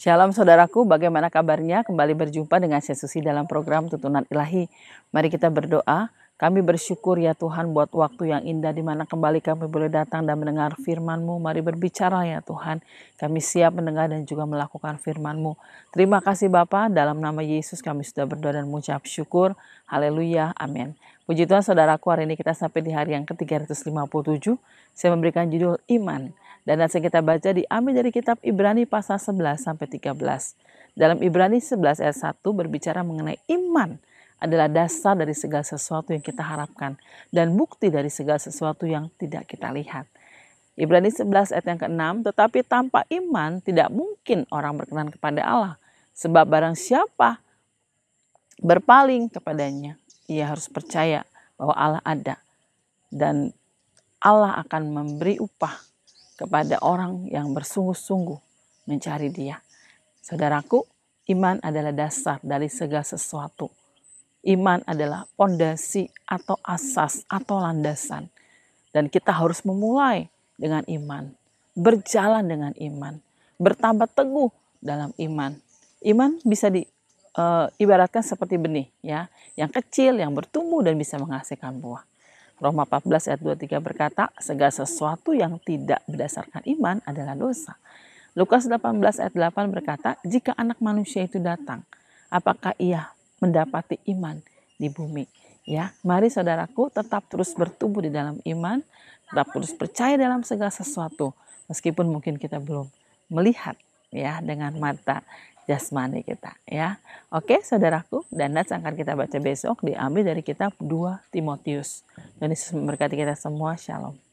Shalom saudaraku, bagaimana kabarnya? Kembali berjumpa dengan sesusi dalam program Tuntunan Ilahi. Mari kita berdoa kami bersyukur ya Tuhan buat waktu yang indah di mana kembali kami boleh datang dan mendengar firman-Mu. Mari berbicara ya Tuhan. Kami siap mendengar dan juga melakukan firman-Mu. Terima kasih Bapa. Dalam nama Yesus kami sudah berdoa dan mengucap syukur. Haleluya. Amin. Puji Tuhan saudaraku hari ini kita sampai di hari yang ke-357. Saya memberikan judul Iman. Dan nanti kita baca diambil dari kitab Ibrani pasal 11 sampai 13. Dalam Ibrani 11 ayat 1 berbicara mengenai iman adalah dasar dari segala sesuatu yang kita harapkan dan bukti dari segala sesuatu yang tidak kita lihat. Ibrani 11 ayat yang ke-6, tetapi tanpa iman tidak mungkin orang berkenan kepada Allah, sebab barang siapa berpaling kepadanya, ia harus percaya bahwa Allah ada dan Allah akan memberi upah kepada orang yang bersungguh-sungguh mencari Dia. Saudaraku, iman adalah dasar dari segala sesuatu Iman adalah pondasi atau asas atau landasan. Dan kita harus memulai dengan iman, berjalan dengan iman, bertambah teguh dalam iman. Iman bisa di e, ibaratkan seperti benih ya, yang kecil yang bertumbuh dan bisa menghasilkan buah. Roma 14 ayat 23 berkata, segala sesuatu yang tidak berdasarkan iman adalah dosa. Lukas 18 ayat 8 berkata, jika anak manusia itu datang, apakah ia mendapati iman di bumi. Ya, mari saudaraku tetap terus bertumbuh di dalam iman, tetap terus percaya dalam segala sesuatu meskipun mungkin kita belum melihat ya dengan mata jasmani kita ya. Oke, saudaraku, dan nats akan kita baca besok diambil dari kitab 2 Timotius. Dan Yesus memberkati kita semua. Shalom.